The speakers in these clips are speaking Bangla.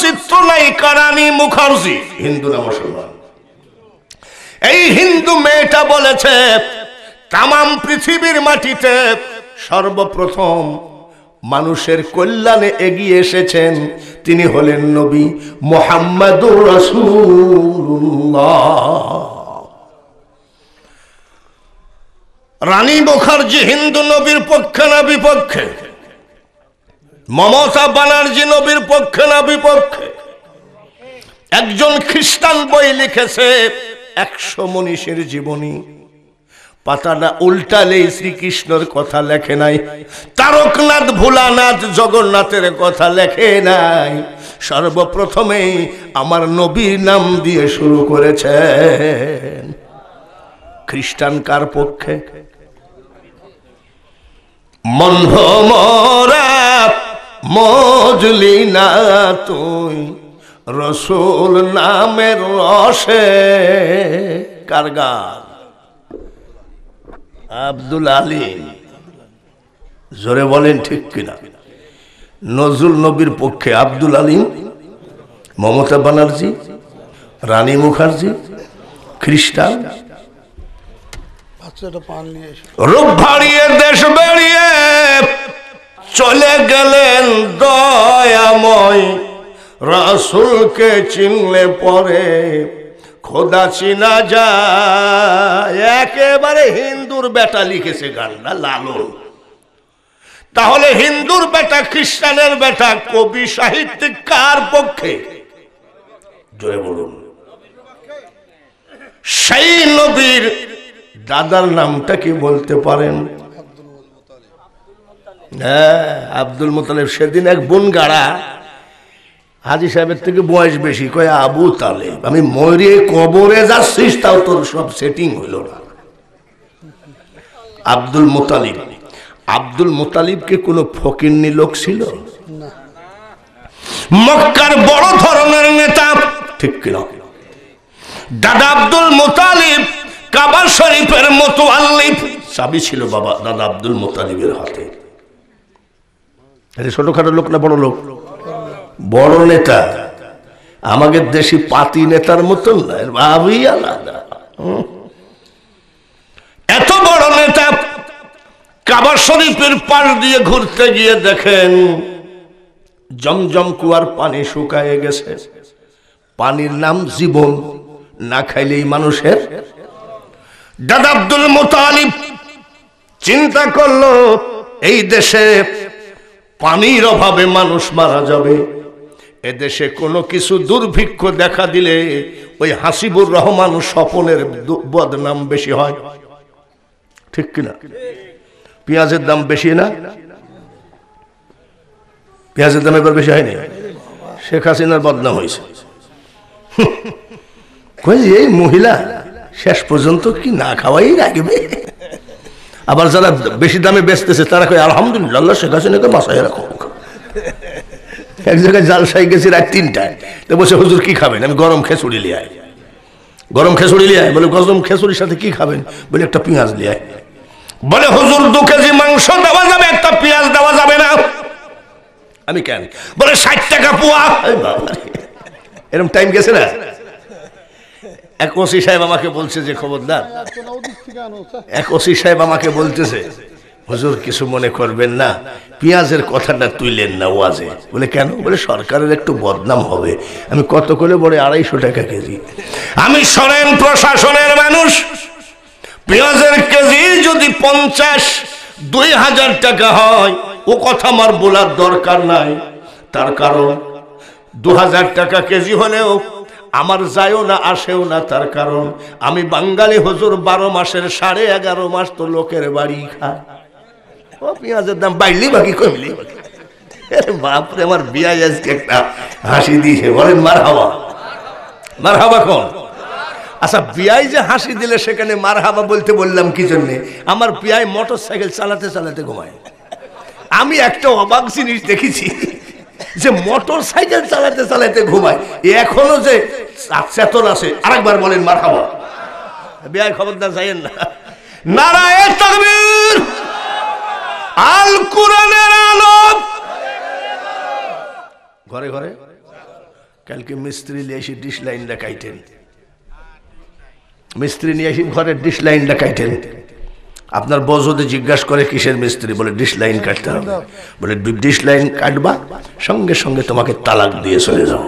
চিত্র নাই কারানি মুখার্জি হিন্দু না মুসলমান এই হিন্দু মেয়েটা বলেছে তাম পৃথিবীর মাটিতে সর্বপ্রথম মানুষের কল্যাণে এগিয়ে এসেছেন তিনি হলেন নবী মোহাম্মদুর রানী মুখার্জি হিন্দু নবীর পক্ষে না বিপক্ষে মমতা বানার্জি নবীর পক্ষে না বিপক্ষে একজন খ্রিস্টান বই লিখেছে একশো মনীষের জীবনী পাতাটা উল্টালেই শ্রীকৃষ্ণর কথা লেখে নাই তারকনাথ ভোলানাথ জগন্নাথের কথা লেখে নাই সর্বপ্রথমেই আমার নবীর নাম দিয়ে শুরু করেছেন খ্রিস্টান কার পক্ষে মন মজলি না তুই রসুল নামের রসে কারগার আব্দুল আলী জোরে বলেন ঠিক কিনা নজরুল নবীর পক্ষে আব্দুল আলিম মমতা ব্যানার্জি রানী মুখার্জি খ্রিস্টান রূপ ভাড়িয়ে দেশ বেড়িয়ে চলে গেলেন দয়াময় রাসুলকে চিনলে পরে খোদা চিনা যায় একেবারে হিন্দুর বেটা লিখেছে গানটা লালন তাহলে হিন্দুর বেটা খ্রিস্টানের বেটা কবি সাহিত্যিক কার পক্ষে জয় বলুন সেই নবীর দাদার নামটা কি বলতে পারেন হ্যাঁ আব্দুল মোতালেব সেদিন এক বোন গাড়া হাজি সাহেবের থেকে বয়স বেশি কয়ে আবু তালেব আমি ময়ূরে কবরে যাচ্ছিস তাও তোর সব সেটিং হইল না আব্দুল মোতালিব আব্দুল মোতালিবকে কোনো ফকিরনি লোক ছিল মক্কার বড় ধরনের নেতা ঠিক কিনা দাদা আব্দুল মোতালিব কাবা শরীফের মতো আল্লিফ চাবি ছিল বাবা দাদা আব্দুল মোতালিবের হাতে ছোটখাটো লোক না বড় লোক বড় নেতা আমাদের দেশি পাতি নেতার মতন না ভাবি আলাদা এত বড় নেতা কাবা শরীফের পাশ দিয়ে ঘুরতে গিয়ে দেখেন জমজম কুয়ার পানি শুকায়ে গেছে পানির নাম জীবন না খাইলেই মানুষের দাদা আব্দুল মোতালিব চিন্তা করলো এই দেশে পানির অভাবে মানুষ মারা যাবে এদেশে কোনো কিছু দুর্ভিক্ষ দেখা দিলে ওই হাসিবুর রহমান স্বপনের বদনাম বেশি হয় ঠিক কিনা পেঁয়াজের দাম বেশি না পেঁয়াজের দাম এবার বেশি হয়নি শেখ হাসিনার বদনাম হয়েছে এই মহিলা শেষ পর্যন্ত কি না খাওয়াই রাখবে আবার যারা বেশি দামে বেচতেছে তারা কয় আলহামদুলিল্লাহ আল্লাহ শেখ হাসিনাকে বাসায় রাখো এক জায়গায় জালসাই গেছি রাত তিনটায় তো বসে হুজুর কি খাবেন আমি গরম খেঁচুড়ি লিয়ায় গরম খেঁচুড়ি লিয়ায় বলে গরম খেঁচুড়ির সাথে কি খাবেন বলে একটা পেঁয়াজ লিয়ায় বলে হুজুর দু কেজি মাংস দেওয়া যাবে একটা পেঁয়াজ দেওয়া যাবে না আমি কেন বলে ষাট টাকা পোয়া এরকম টাইম গেছে না এক ওসি সাহেব আমাকে বলছে যে খবরদার এক ওসি সাহেব আমাকে বলতেছে হুজুর কিছু মনে করবেন না পেঁয়াজের কথাটা তুইলেন না ওয়াজে বলে কেন বলে সরকারের একটু বদনাম হবে আমি কত করে বলে আড়াইশো টাকা কেজি আমি সরেন প্রশাসনের মানুষ পেঁয়াজের কেজি যদি পঞ্চাশ দুই হাজার টাকা হয় ও কথা আমার বলার দরকার নাই তার কারণ দু হাজার টাকা কেজি হলেও আমার যায়ও না আসেও না তার কারণ আমি বাঙালি হজুর বারো মাসের সাড়ে এগারো মাস তো লোকের বাড়ি খায় ও পেঁয়াজের দাম বাড়লি বাকি কমলি বাকি বাপরে আমার বিয়াজ আজকে একটা হাসি দিয়েছে বলেন মার হাওয়া মার হাবা কোন আচ্ছা পিয়াই যে হাসি দিলে সেখানে মার হাবা বলতে বললাম কি জন্যে আমার পিয়াই মোটর সাইকেল চালাতে চালাতে ঘুমায় আমি একটা অবাক জিনিস দেখেছি যে মোটর সাইকেল চালাতে চালাতে ঘুমায় এখনো যে চেতন আছে আরেকবার বলেন মার খাবো বেআই খবরদার যাইয়েন না নারায় তাকবীর ঘরে ঘরে কালকে মিস্ত্রি নিয়ে এসে ডিশ লাইন ডাকাইতেন মিস্ত্রি নিয়ে এসে ঘরে ডিশ লাইন ডাকাইতেন আপনার বউ যদি জিজ্ঞাসা করে কিসের মিস্ত্রি বলে ডিশ লাইন কাটতে হবে বলে ডিশ লাইন কাটবা সঙ্গে সঙ্গে তোমাকে তালাক দিয়ে চলে যাও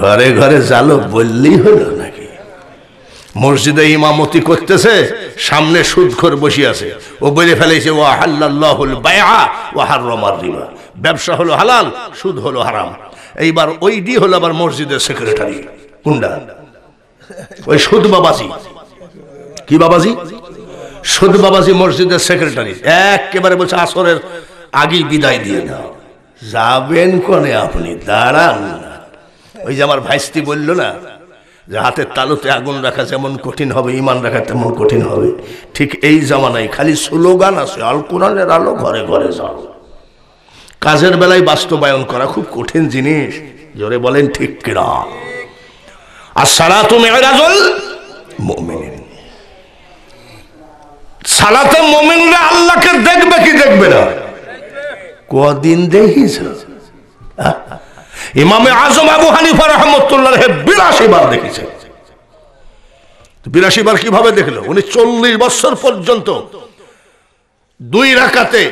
ঘরে ঘরে জালো বললেই হলো নাকি মসজিদে ইমামতি করতেছে সামনে সুদখোর বসে আছে ও বলে ফেলেছে ও হাল্লাহুল বায়া ও রমার রিমা ব্যবসা হলো হালাল সুদ হলো হারাম এইবার ওই ডি হলো আবার মসজিদের সেক্রেটারি কুন্ডা ওই সুদ বাবাজি কি বাবাজি সুদ বাবাজি মসজিদের সেক্রেটারি একেবারে বলছে আসরের আগেই বিদায় দিয়ে দাও যাবেন কনে আপনি দাঁড়ান ওই যে আমার ভাইস্তি বলল না যে হাতের তালুতে আগুন রাখা যেমন কঠিন হবে ইমান রাখা তেমন কঠিন হবে ঠিক এই জামানায় খালি স্লোগান আছে আল কোরআনের আলো ঘরে ঘরে যাও কাজের বেলায় বাস্তবায়ন করা খুব কঠিন জিনিস জোরে বলেন ঠিক কিনা আর সারা তুমি মেয়েরাজল সালাতে মমিনরা আল্লাহকে দেখবে কি দেখবে না কদিন দেখিছ ইমামে আজম আবু হানিফা রহমতুল্লাহ বিরাশি বার দেখেছে বিরাশি বার কিভাবে দেখলো উনি চল্লিশ বছর পর্যন্ত দুই রাকাতে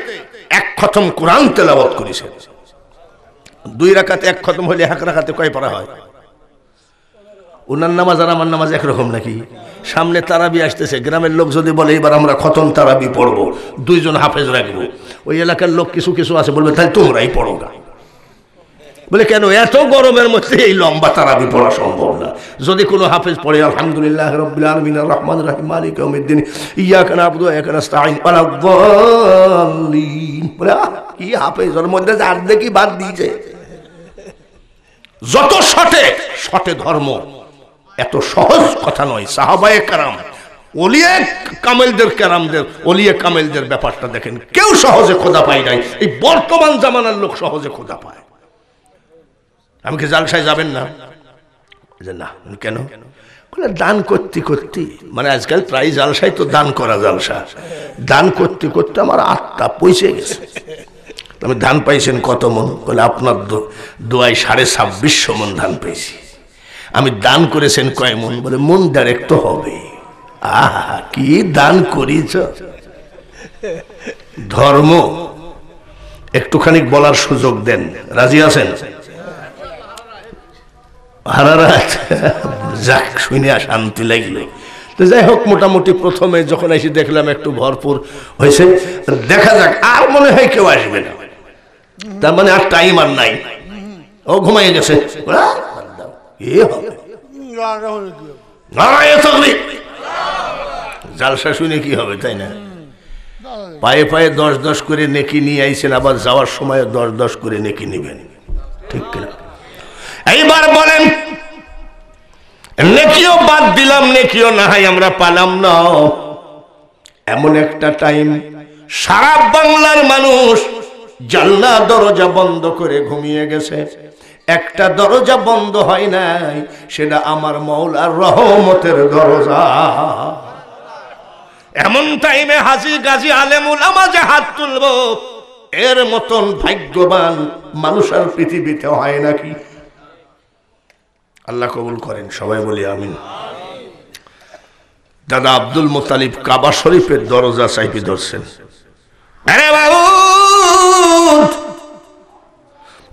এক খতম কোরআন তেলাবত করেছেন দুই রাকাতে এক খতম হলে এক রাকাতে কয় পড়া হয় ওনার নামাজ আর আমার নামাজ একরকম নাকি সামনে তারাবি আসতেছে গ্রামের লোক যদি বলে এবার আমরা খতম তারাবি পড়ব দুইজন হাফেজ রাখবো ওই এলাকার লোক কিছু কিছু আছে বলবে তাই তোমরাই পড়ো গা বলে কেন এত গরমের মধ্যে এই লম্বা তারাবি পড়া সম্ভব না যদি কোনো হাফেজ পড়ে আলহামদুলিল্লাহ রবিল আলমিন রহমান রাহিম আলিক আহমেদ্দিন ইয়া কেন আব্দু এখানে স্টাইন কি হাফেজ ওর মধ্যে যার দেখি বাদ দিয়েছে যত শটে শটে ধর্ম এত সহজ কথা নয় সাহাবায় কারাম অলিয়ে কামেলদের কারামদের অলিয়ে কামেলদের ব্যাপারটা দেখেন কেউ সহজে খোদা পায় নাই এই বর্তমান জামানার লোক সহজে খোদা পায় আমি কি জালসায় যাবেন না যে না কেন দান করতে করতে মানে আজকাল প্রায় জালসায় তো দান করা জালসা দান করতে করতে আমার আত্মা পৌঁছে গেছে আমি ধান পাইছেন কত মন বলে আপনার দোয়ায় সাড়ে ছাব্বিশশো মন ধান পেয়েছি আমি দান করেছেন কয় মন বলে মন ডাইরেক্ট তো হবে আহা কি দান করিছ ধর্ম একটুখানি বলার সুযোগ দেন রাজি আছেন যাক শুনে শান্তি লাগলো তো যাই হোক মোটামুটি প্রথমে যখন এসে দেখলাম একটু ভরপুর হয়েছে দেখা যাক আর মনে হয় কেউ আসবে না তার মানে আর টাইম আর নাই ও ঘুমাইয়ে গেছে জালসা শুনে কি হবে তাই না পায়ে পায়ে দশ দশ করে নেকি নিয়ে আইছেন আবার যাওয়ার সময় দশ দশ করে নেকি ঠিক এইবার বলেন নেকিও বাদ দিলাম নেকিও না হয় আমরা পালাম না এমন একটা টাইম সারা বাংলার মানুষ জানলা দরজা বন্ধ করে ঘুমিয়ে গেছে একটা দরজা বন্ধ হয় নাই সেটা আমার মৌলার রহমতের দরজা এমন টাইমে হাজি গাজী আলেমুল আমাজে হাত তুলব এর মতন ভাগ্যবান মানুষ আর পৃথিবীতে হয় নাকি আল্লাহ কবুল করেন সবাই বলি আমি দাদা আব্দুল মোতালিব কাবা শরীফের দরজা চাইপি ধরছেন আরে বাবু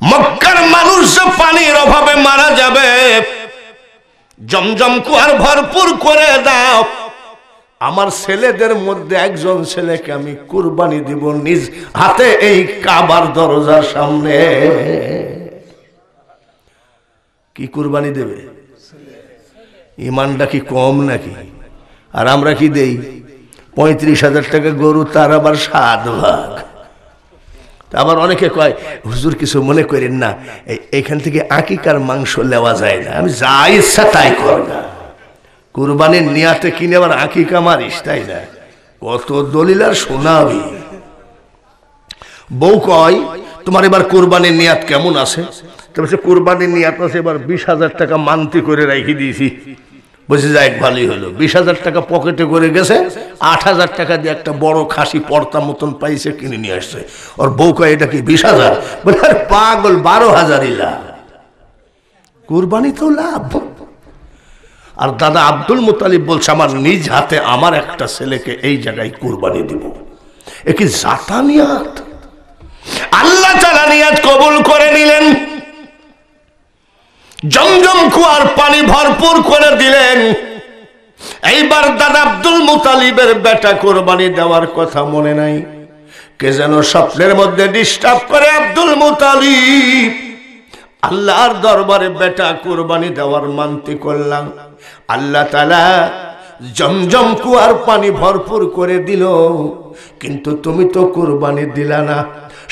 মক্কার মানুষ পানির অভাবে মারা যাবে জমজম কুয়ার ভরপুর করে দাও আমার ছেলেদের মধ্যে একজন ছেলেকে আমি কুরবানি দিব নিজ হাতে এই কাবার দরজার সামনে কি কুরবানি দেবে ইমানটা কি কম নাকি আর আমরা কি দেই পঁয়ত্রিশ হাজার টাকা গরু তার আবার সাত ভাগ আবার অনেকে কয় হুজুর কিছু মনে করেন না এখান থেকে আকিকার মাংস নেওয়া যায় না আমি যা ইচ্ছা তাই করব কুরবানির নিয়াতে কিনে আবার আঁকিকা মারিস তাই না কত দলিল আর শোনাবি বউ কয় তোমার এবার কোরবানির নিয়াত কেমন আছে তবে সে কোরবানির নিয়াত আছে এবার বিশ হাজার টাকা মান্তি করে রেখে দিয়েছি বলছি যাই ভালোই হলো বিশ হাজার টাকা পকেটে করে গেছে আট হাজার টাকা দিয়ে একটা বড় খাসি পর্তা মতন পাইছে কিনে নিয়ে আসছে ওর বউ কয় এটা কি বিশ হাজার বলে আর পাগল বারো হাজারই লাভ কোরবানি তো লাভ আর দাদা আব্দুল মোতালিব বলছে আমার নিজ হাতে আমার একটা ছেলেকে এই জায়গায় কোরবানি দিব একে জাতানিয়াত আল্লাহ তালা নিয়াজ কবুল করে নিলেন জমজম কুয়ার পানি ভরপুর করে দিলেন এইবার দাদা আব্দুল মুতালিবের বেটা কোরবানি দেওয়ার কথা মনে নাই কে যেন স্বপ্নের মধ্যে ডিস্টার্ব করে আব্দুল মুতালিব আল্লাহর দরবারে বেটা কোরবানি দেওয়ার মানতি করলাম আল্লাহ তালা জমজম কুয়ার পানি ভরপুর করে দিল কিন্তু তুমি তো কোরবানি দিলা না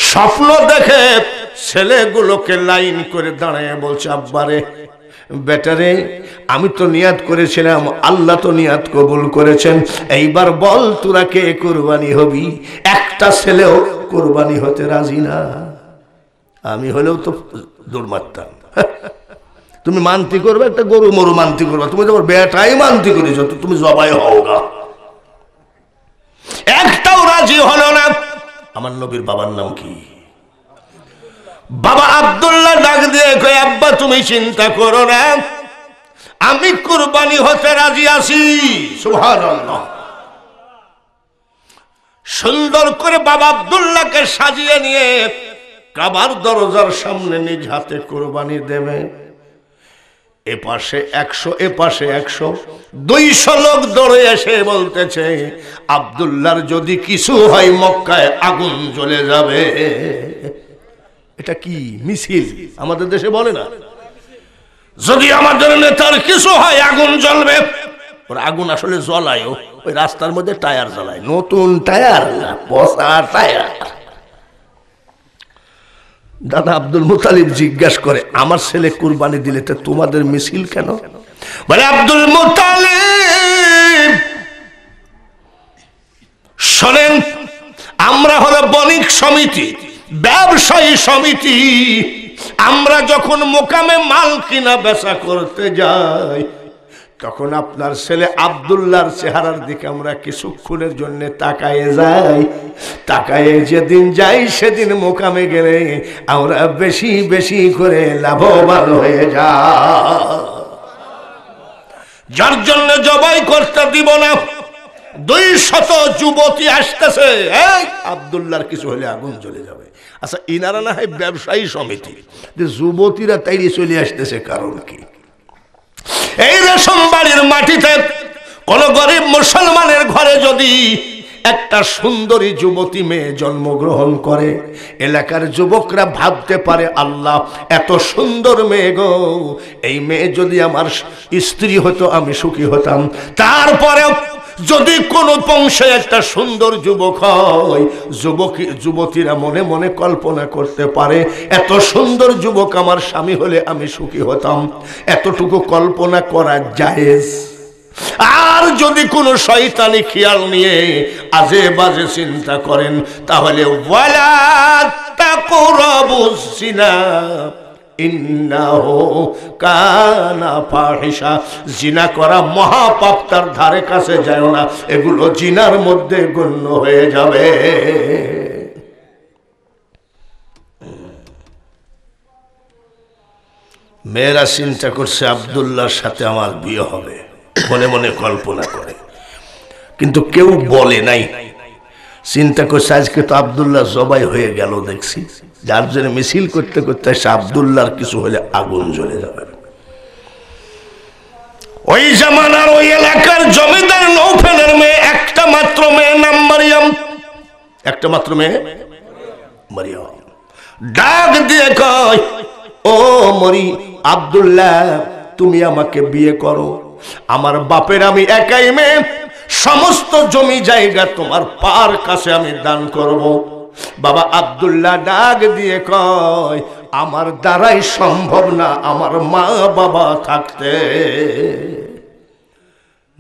স্বপ্ন দেখে ছেলেগুলোকে লাইন করে দাঁড়ায় বলছে আব্বারে বেটারে আমি তো নিয়াদ করেছিলাম আল্লাহ তো নিয়াদ কবুল করেছেন এইবার বল তোরা কে কোরবানি হবি একটা ছেলেও কোরবানি হতে রাজি না আমি হলেও তো দৌড় মারতাম তুমি মানতি করবে একটা গরু মরু মানতি করবে তুমি তোমার বেটাই মানতি করেছো তুমি জবাই হও না একটাও রাজি হলো না আমার নবীর বাবার নাম কি বাবা আবদুল্লাহ ডাক দিয়ে কয়ে আব্বা তুমি চিন্তা করো না আমি কুরবানি হতে রাজি আছি সুন্দর করে বাবা আবদুল্লাহকে সাজিয়ে নিয়ে কাবার দরজার সামনে নিজ হাতে কোরবানি দেবে এপাশে একশো এপাশে একশো দুইশো লোক দৌড়ে এসে বলতেছে আবদুল্লার যদি কিছু হয় মক্কায় আগুন জ্বলে যাবে এটা কি মিছিল আমাদের দেশে বলে না যদি আমাদের নেতার কিছু হয় আগুন জ্বলবে ওর আগুন আসলে জ্বলায় ওই রাস্তার মধ্যে টায়ার জ্বলায় নতুন টায়ার বসার টায়ার দাদা আব্দুল মুতালিব জিজ্ঞাসা করে আমার ছেলে কুরবানি দিলে তো তোমাদের মিছিল কেন বলে আব্দুল মুতালিব শোনেন আমরা হলো বণিক সমিতি ব্যবসায়ী সমিতি আমরা যখন মোকামে মাল কিনা বেচা করতে যাই তখন আপনার ছেলে আবদুল্লার চেহারার দিকে আমরা কিছুক্ষণের জন্য তাকায়ে যাই তাকায়ে যেদিন যাই সেদিন মোকামে গেলে আমরা বেশি বেশি করে লাভবান হয়ে যা যার জন্য জবাই করতে দিব না দুই শত যুবতী আসতেছে আবদুল্লার কিছু হলে আগুন চলে যাবে আচ্ছা ইনারা না হয় ব্যবসায়ী সমিতি যে যুবতীরা তাই চলে আসতেছে কারণ কি এই রেশম বাড়ির মাটিতে কোন গরিব মুসলমানের ঘরে যদি একটা সুন্দরী যুবতী মেয়ে জন্মগ্রহণ করে এলাকার যুবকরা ভাবতে পারে আল্লাহ এত সুন্দর মেয়ে গো এই মেয়ে যদি আমার স্ত্রী হতো আমি সুখী হতাম তারপরে যদি কোনো বংশে একটা সুন্দর যুবক হয় যুবক যুবতীরা মনে মনে কল্পনা করতে পারে এত সুন্দর যুবক আমার স্বামী হলে আমি সুখী হতাম এতটুকু কল্পনা করা জায়েজ আর যদি কোনো শয়তানি খেয়াল নিয়ে আজে বাজে চিন্তা করেন তাহলে ওয়ালা তাকরাবুস সিনা জিনা করা মহাপাপ তার ধারে কাছে যায় না এগুলো জিনার মধ্যে গণ্য হয়ে যাবে মেয়েরা চিন্তা করছে সাথে আমার বিয়ে হবে মনে মনে কল্পনা করে কিন্তু কেউ বলে নাই চিন্তা করছে আজকে তো আবদুল্লাহ জবাই হয়ে গেল দেখছি যার জন্য মিছিল করতে করতে সে আবদুল্লাহর কিছু হলে আগুন জ্বলে যাবে ওই জামানার ওই এলাকার জমিদার নৌফেলের মেয়ে একটা মাত্র মেয়ে নাম মারিয়াম একটা মাত্র মেয়ে মারিয়াম ডাক দিয়ে কয় ও মরি আবদুল্লাহ তুমি আমাকে বিয়ে করো আমার বাপের আমি একাই মেয়ে সমস্ত জমি জায়গা তোমার পার কাছে আমি দান করব। বাবা আবদুল্লাহ ডাক দিয়ে কয় আমার দ্বারাই সম্ভব না আমার মা বাবা থাকতে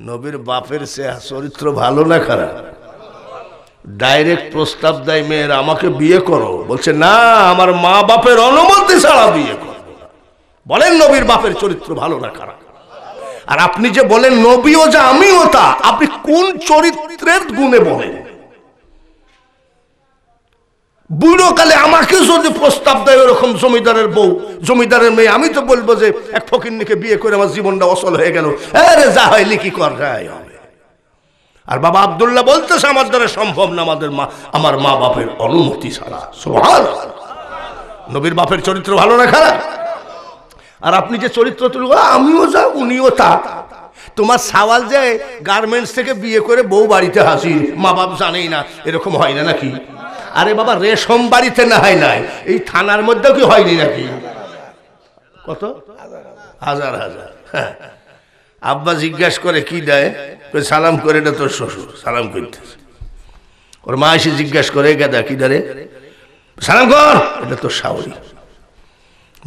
নবীর বাপের সে চরিত্র ভালো না খারাপ ডাইরেক্ট প্রস্তাব দেয় মেয়ের আমাকে বিয়ে করো বলছে না আমার মা বাপের অনুমতি ছাড়া বিয়ে করো বলেন নবীর বাপের চরিত্র ভালো না খারাপ আর আপনি যে বলেন নবীও যা আমিও তা আপনি কোন চরিত্রের গুণে বলেন বুড়োকালে আমাকে যদি প্রস্তাব দেয় ওরকম জমিদারের বউ জমিদারের মেয়ে আমি তো বলবো যে এক নিকে বিয়ে করে আমার জীবনটা অসল হয়ে গেল আরে যা হয় লিখি কর হবে আর বাবা আবদুল্লাহ বলতেছে আমার দ্বারা সম্ভব না আমাদের মা আমার মা বাপের অনুমতি ছাড়া নবীর বাপের চরিত্র ভালো না খারাপ আর আপনি যে চরিত্র তুলব আমিও যা উনিও তা তোমার সাওয়াল যে গার্মেন্টস থেকে বিয়ে করে বউ বাড়িতে হাসির মা বাপ জানেই না এরকম হয় না নাকি আরে বাবা রেশম বাড়িতে না হয় নাই এই থানার মধ্যেও কি হয়নি নাকি কত হাজার হাজার হ্যাঁ আব্বা জিজ্ঞেস করে কি দেয় সালাম করে না তোর শ্বশুর সালাম করতে ওর মা এসে জিজ্ঞাসা করে গেদা কি দাঁড়ে সালাম কর এটা তোর শাওরি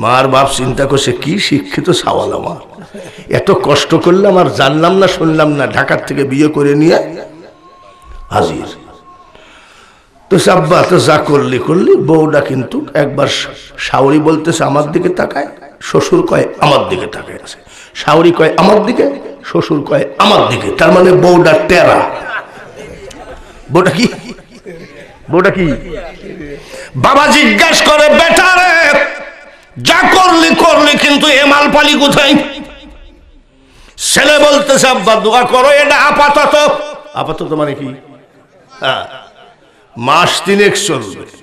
মার বাপ চিন্তা করছে কি শিক্ষিত সাওয়াল আমার এত কষ্ট করলাম আর জানলাম না শুনলাম না ঢাকার থেকে বিয়ে করে নিয়ে হাজির তো সাব্বা তো যা করলি করলি বউটা কিন্তু একবার শাওরি বলতেছে আমার দিকে তাকায় শ্বশুর কয় আমার দিকে তাকায় আছে শাওরি কয় আমার দিকে শ্বশুর কয় আমার দিকে তার মানে বউটা টেরা বউটা কি বউটা কি বাবা জিজ্ঞাসা করে বেটারে যা করলি করলি কিন্তু এ মাল পালি কোথায় ছেলে বলতেছে আব্বা দোয়া করো এটা আপাতত আপাতত মানে কি হ্যাঁ মাস তিনেক চলবে